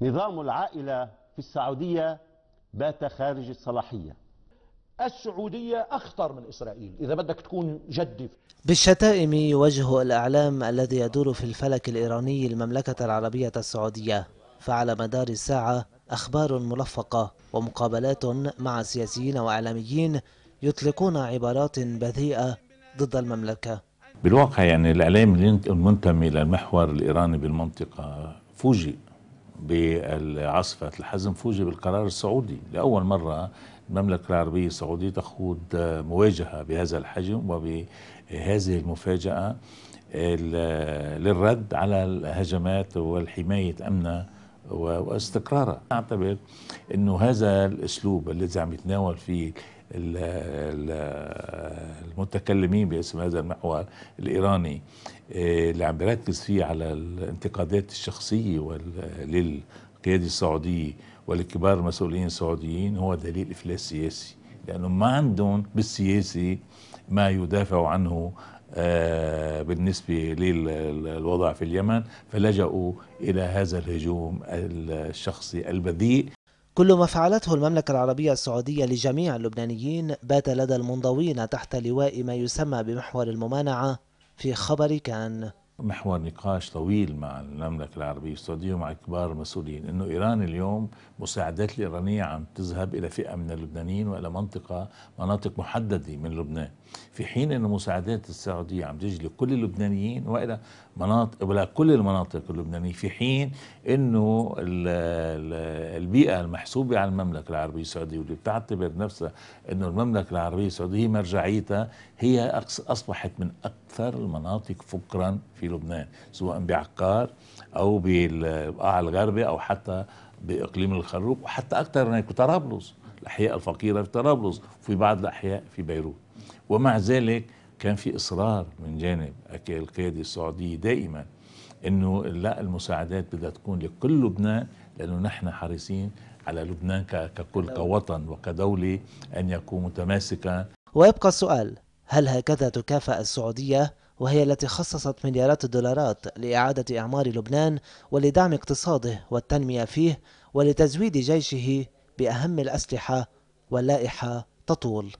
نظام العائلة في السعودية بات خارج الصلاحية السعودية أخطر من إسرائيل إذا بدك تكون جدي بالشتائم يوجه الإعلام الذي يدور في الفلك الإيراني المملكة العربية السعودية فعلى مدار الساعة أخبار ملفقة ومقابلات مع سياسيين وإعلاميين يطلقون عبارات بذيئة ضد المملكة بالواقع يعني الإعلام المنتمي للمحور الإيراني بالمنطقة فوجئ بعاصفة الحزم فوجئ بالقرار السعودي لأول مرة المملكة العربية السعودية تخوض مواجهة بهذا الحجم وبهذه المفاجأة للرد على الهجمات والحماية أمنها واستقرارها أعتبر أنه هذا الأسلوب الذي عم يتناول فيه المتكلمين باسم هذا المحور الإيراني آه، اللي عم بركز فيه على الانتقادات الشخصية للقيادة السعودية ولكبار المسؤولين السعوديين هو دليل إفلاس سياسي لأنه ما عندهم بالسياسي ما يدافع عنه آه، بالنسبة للوضع في اليمن فلجأوا إلى هذا الهجوم الشخصي البذيء كل ما فعلته المملكة العربية السعودية لجميع اللبنانيين بات لدى المنضوين تحت لواء ما يسمى بمحور الممانعة في خبر كان محور نقاش طويل مع المملكة العربية السعودية ومع كبار المسؤولين أنه إيران اليوم مساعدات الإيرانية عم تذهب إلى فئة من اللبنانيين وإلى منطقة مناطق محددة من لبنان في حين انه مساعدات السعودية عم تجي لكل اللبنانيين وإلى مناطق ولا كل المناطق اللبنانية في حين أنه البيئة المحسوبة على المملكة العربية السعودية واللي بتعتبر نفسها أنه المملكة العربية السعودية مرجعيتها هي أصبحت من أكثر المناطق فقرا في في لبنان سواء بعقار او بالقاع الغربي او حتى باقليم الخروق وحتى اكثر هناك طرابلس الاحياء الفقيره في طرابلس وفي بعض الاحياء في بيروت ومع ذلك كان في اصرار من جانب القياده السعوديه دائما انه لا المساعدات بدها تكون لكل لبنان لانه نحن حريصين على لبنان ككل كوطن وكدوله ان يكون متماسكا ويبقى السؤال هل هكذا تكافأ السعوديه وهي التي خصصت مليارات الدولارات لإعادة إعمار لبنان ولدعم اقتصاده والتنمية فيه ولتزويد جيشه بأهم الأسلحة واللائحة تطول